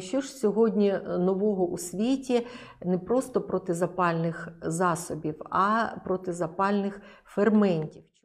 що ж сьогодні е, нового у світі не просто протизапальних засобів, а протизапальних ферментів.